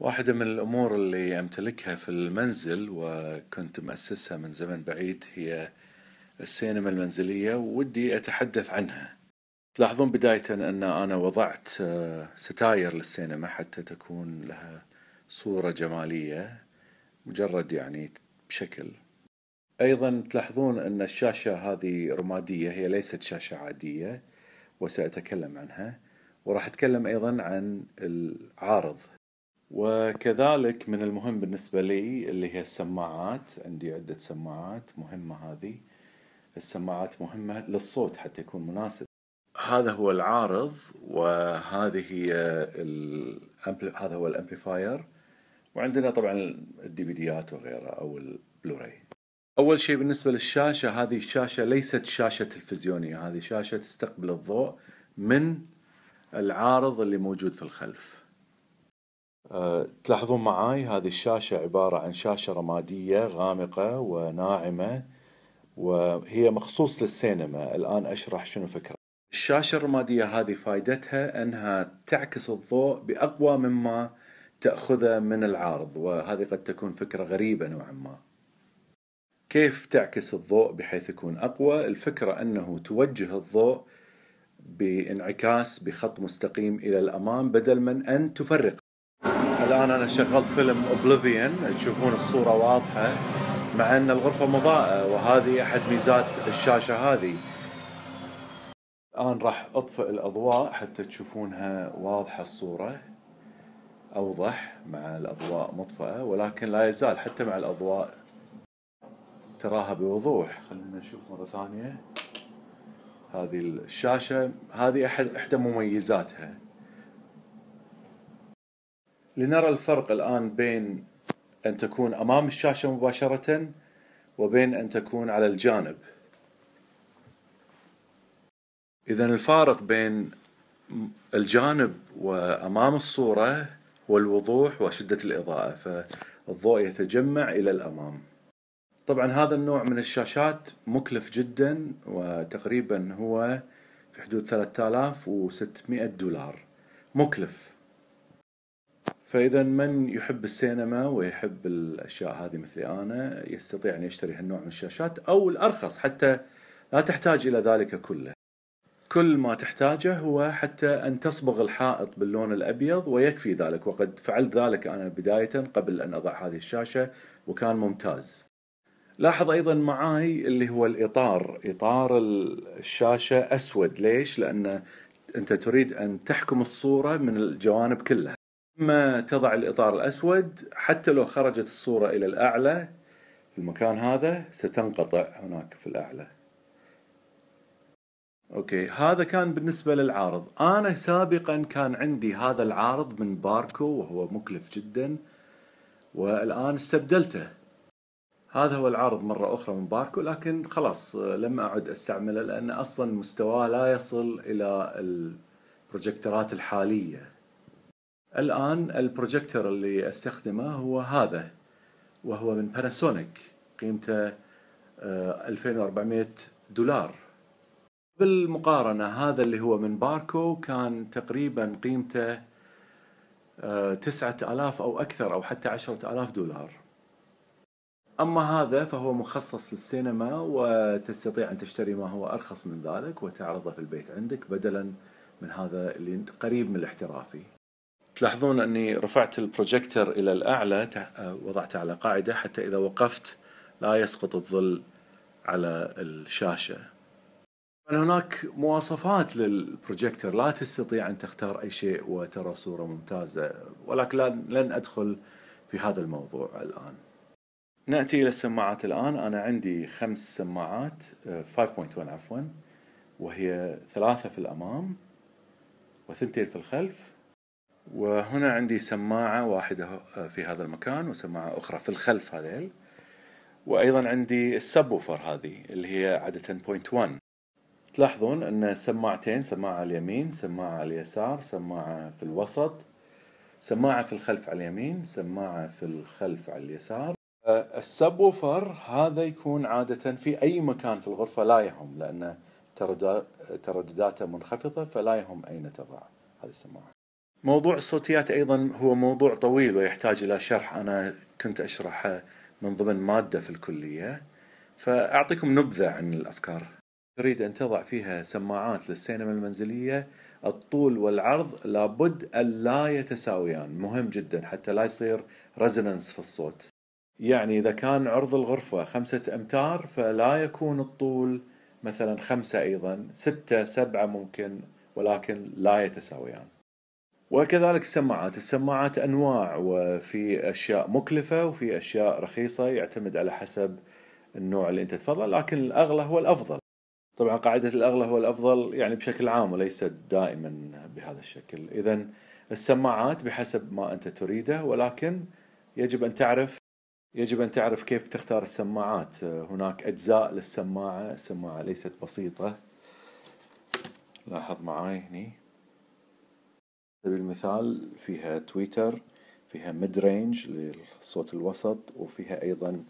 واحدة من الأمور اللي أمتلكها في المنزل وكنت مؤسسها من زمن بعيد هي السينما المنزلية ودي أتحدث عنها تلاحظون بداية أن أنا وضعت آه، ستاير للسينما حتى تكون لها صورة جمالية مجرد يعني بشكل أيضا تلاحظون أن الشاشة هذه رمادية هي ليست شاشة عادية وسأتكلم عنها وراح أتكلم أيضا عن العارض وكذلك من المهم بالنسبة لي اللي هي السماعات عندي عدة سماعات مهمة هذه السماعات مهمة للصوت حتى يكون مناسب هذا هو العارض وهذه هي هذا هو الامبليفاير وعندنا طبعا الدي في ديات وغيرها او البلوراي اول شيء بالنسبه للشاشه هذه الشاشه ليست شاشه تلفزيونيه هذه شاشه تستقبل الضوء من العارض اللي موجود في الخلف أه تلاحظون معاي هذه الشاشة عبارة عن شاشة رمادية غامقة وناعمة وهي مخصوص للسينما الآن أشرح شنو فكرة الشاشة الرمادية هذه فائدتها أنها تعكس الضوء بأقوى مما تأخذه من العارض وهذه قد تكون فكرة غريبة نوعا ما كيف تعكس الضوء بحيث يكون أقوى؟ الفكرة أنه توجه الضوء بانعكاس بخط مستقيم إلى الأمام بدل من أن تفرق الان انا شغلت فيلم اوبليفيون تشوفون الصوره واضحه مع ان الغرفه مضاءه وهذه احد ميزات الشاشه هذه الان راح اطفئ الاضواء حتى تشوفونها واضحه الصوره اوضح مع الاضواء مطفئه ولكن لا يزال حتى مع الاضواء تراها بوضوح خلينا نشوف مره ثانيه هذه الشاشه هذه احد احدى مميزاتها لنرى الفرق الآن بين أن تكون أمام الشاشة مباشرة وبين أن تكون على الجانب إذا الفارق بين الجانب وأمام الصورة هو الوضوح وشدة الإضاءة فالضوء يتجمع إلى الأمام طبعا هذا النوع من الشاشات مكلف جدا وتقريبا هو في حدود 3600 دولار مكلف فاذا من يحب السينما ويحب الاشياء هذه مثلي انا يستطيع ان يشتري هالنوع من الشاشات او الارخص حتى لا تحتاج الى ذلك كله. كل ما تحتاجه هو حتى ان تصبغ الحائط باللون الابيض ويكفي ذلك وقد فعلت ذلك انا بدايه قبل ان اضع هذه الشاشه وكان ممتاز. لاحظ ايضا معاي اللي هو الاطار، اطار الشاشه اسود، ليش؟ لان انت تريد ان تحكم الصوره من الجوانب كلها. ما تضع الإطار الأسود حتى لو خرجت الصورة إلى الأعلى في المكان هذا ستنقطع هناك في الأعلى أوكي هذا كان بالنسبة للعارض أنا سابقا كان عندي هذا العارض من باركو وهو مكلف جدا والآن استبدلته هذا هو العارض مرة أخرى من باركو لكن خلاص لم أعد أستعمله لأن أصلا مستواه لا يصل إلى البروجكترات الحالية الآن البروجيكتور اللي استخدمه هو هذا وهو من باناسونيك قيمته 2400 آه، دولار بالمقارنة هذا اللي هو من باركو كان تقريبا قيمته 9000 آه، أو أكثر أو حتى 10000 دولار أما هذا فهو مخصص للسينما وتستطيع أن تشتري ما هو أرخص من ذلك وتعرضه في البيت عندك بدلا من هذا اللي قريب من الاحترافي تلاحظون أني رفعت البروجيكتر إلى الأعلى آه، وضعته على قاعدة حتى إذا وقفت لا يسقط الظل على الشاشة هناك مواصفات للبروجيكتر لا تستطيع أن تختار أي شيء وترى صورة ممتازة ولكن لن أدخل في هذا الموضوع الآن نأتي إلى السماعات الآن أنا عندي خمس سماعات 5.1 آه، عفوا وهي ثلاثة في الأمام وثنتين في الخلف وهنا عندي سماعة واحدة آه، في هذا المكان وسماعة أخرى في الخلف هذيل وأيضا عندي السبوفر هذه اللي هي عادة بوينت 1 تلاحظون أن سماعتين سماعة على اليمين سماعة على اليسار سماعة في الوسط سماعة في الخلف على اليمين سماعة في الخلف على اليسار آه، السبوفر هذا يكون عادة في أي مكان في الغرفة لا يهم لأن تردداته منخفضة فلا يهم أين تضع هذه السماعة موضوع الصوتيات ايضا هو موضوع طويل ويحتاج الى شرح انا كنت اشرحه من ضمن ماده في الكليه فاعطيكم نبذه عن الافكار تريد ان تضع فيها سماعات للسينما المنزليه الطول والعرض لابد الا يتساويان مهم جدا حتى لا يصير ريزونانس في الصوت يعني إذا كان عرض الغرفة خمسة أمتار فلا يكون الطول مثلا خمسة أيضا ستة سبعة ممكن ولكن لا يتساويان وكذلك السماعات السماعات أنواع وفي أشياء مكلفة وفي أشياء رخيصة يعتمد على حسب النوع اللي أنت تفضله لكن الأغلى هو الأفضل طبعا قاعدة الأغلى هو الأفضل يعني بشكل عام وليست دائما بهذا الشكل إذا السماعات بحسب ما أنت تريده ولكن يجب أن تعرف يجب أن تعرف كيف تختار السماعات هناك أجزاء للسماعة السماعة ليست بسيطة لاحظ معاي هني سبيل المثال فيها تويتر فيها ميد رينج للصوت الوسط وفيها أيضا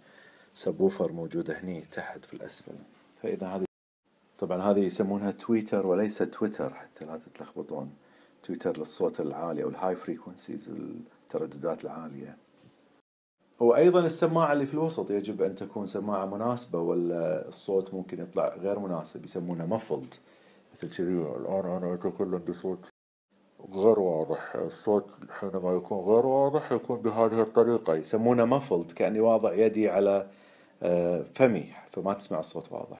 سبوفر موجودة هني تحت في الأسفل فإذا هذه طبعا هذه يسمونها تويتر وليس تويتر حتى لا تتلخبطون تويتر للصوت العالي أو الهاي فريكونسيز الترددات العالية وأيضا السماعة اللي في الوسط يجب أن تكون سماعة مناسبة ولا الصوت ممكن يطلع غير مناسب يسمونه مفلد مثل كذي الآن أنا أتكلم صوت غير واضح الصوت حينما يكون غير واضح يكون بهذه الطريقة يسمونه مفلد كأني واضع يدي على آه، فمي فما تسمع الصوت واضح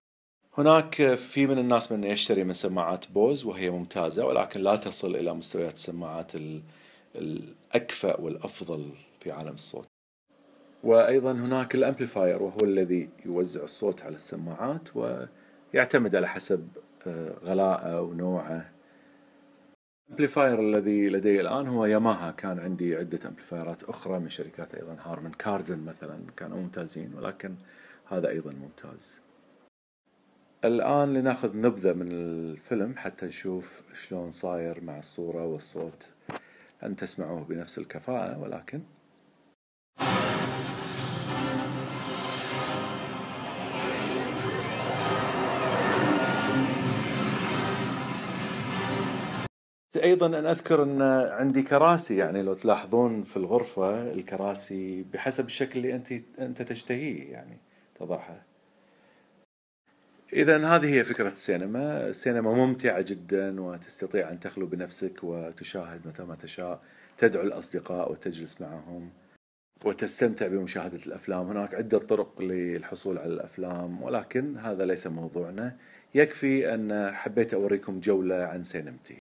هناك في من الناس من يشتري من سماعات بوز وهي ممتازة ولكن لا تصل إلى مستويات السماعات الأكفأ والأفضل في عالم الصوت وأيضا هناك الأمبليفاير وهو الذي يوزع الصوت على السماعات ويعتمد على حسب آه، غلاءه ونوعه الامبليفاير الذي لدي الان هو ياماها كان عندي عده امبليفايرات اخرى من شركات ايضا هارمن كاردن مثلا كانوا ممتازين ولكن هذا ايضا ممتاز الان لناخذ نبذه من الفيلم حتى نشوف شلون صاير مع الصوره والصوت ان تسمعوه بنفس الكفاءه ولكن ايضا ان اذكر ان عندي كراسي يعني لو تلاحظون في الغرفه الكراسي بحسب الشكل اللي انت انت تشتهيه يعني تضعها. اذا هذه هي فكره السينما، السينما ممتعه جدا وتستطيع ان تخلو بنفسك وتشاهد متى ما تشاء، تدعو الاصدقاء وتجلس معهم وتستمتع بمشاهده الافلام، هناك عده طرق للحصول على الافلام ولكن هذا ليس موضوعنا، يكفي ان حبيت اوريكم جوله عن سينمتي.